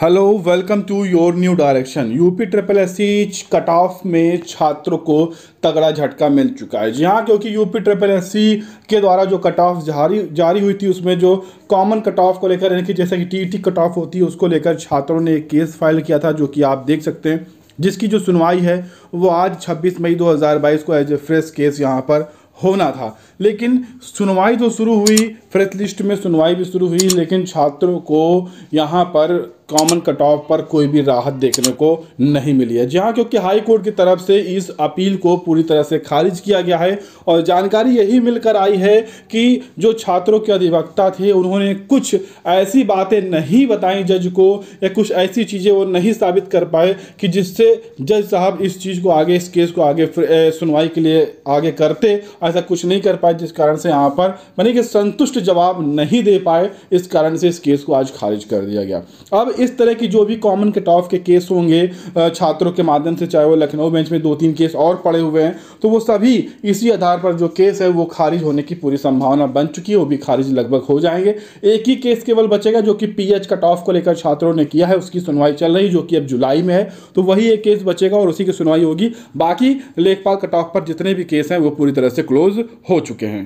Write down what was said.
hello welcome to your new direction UP triple S C cut off में छात्रों को तगड़ा झटका मिल चुका है जी हाँ क्योंकि यूपी ट्रिपल एस सी के द्वारा जो कट ऑफ जारी जारी हुई थी उसमें जो कॉमन कट ऑफ को लेकर यानी कि जैसे कि टी टी कट ऑफ होती है उसको लेकर छात्रों ने एक केस फाइल किया था जो कि आप देख सकते हैं जिसकी जो सुनवाई है वो आज छब्बीस मई 2022 को एज ए फ्रेश केस यहाँ पर होना था लेकिन सुनवाई तो शुरू हुई फ्रेश लिस्ट में सुनवाई भी शुरू हुई लेकिन छात्रों को यहाँ पर कॉमन कट ऑफ पर कोई भी राहत देखने को नहीं मिली है जहां क्योंकि हाई कोर्ट की तरफ से इस अपील को पूरी तरह से खारिज किया गया है और जानकारी यही मिलकर आई है कि जो छात्रों के अधिवक्ता थे उन्होंने कुछ ऐसी बातें नहीं बताई जज को या कुछ ऐसी चीज़ें वो नहीं साबित कर पाए कि जिससे जज साहब इस चीज़ को आगे इस केस को आगे सुनवाई के लिए आगे करते ऐसा कुछ नहीं कर पाए जिस कारण से यहाँ पर मानी कि संतुष्ट जवाब नहीं दे पाए इस कारण से इस केस को आज खारिज कर दिया गया अब इस तरह की जो भी कॉमन कट ऑफ के केस होंगे छात्रों के माध्यम से चाहे वो लखनऊ बेंच में दो तीन केस और पड़े हुए हैं तो वो सभी इसी आधार पर जो केस है वो खारिज होने की पूरी संभावना बन चुकी है वो भी खारिज लगभग हो जाएंगे एक ही केस केवल बचेगा जो कि एच कट ऑफ को लेकर छात्रों ने किया है उसकी सुनवाई चल रही जो कि अब जुलाई में है तो वही एक केस बचेगा और उसी की सुनवाई होगी बाकी लेखपाल कट ऑफ पर जितने भी केस हैं वो पूरी तरह से क्लोज हो चुके हैं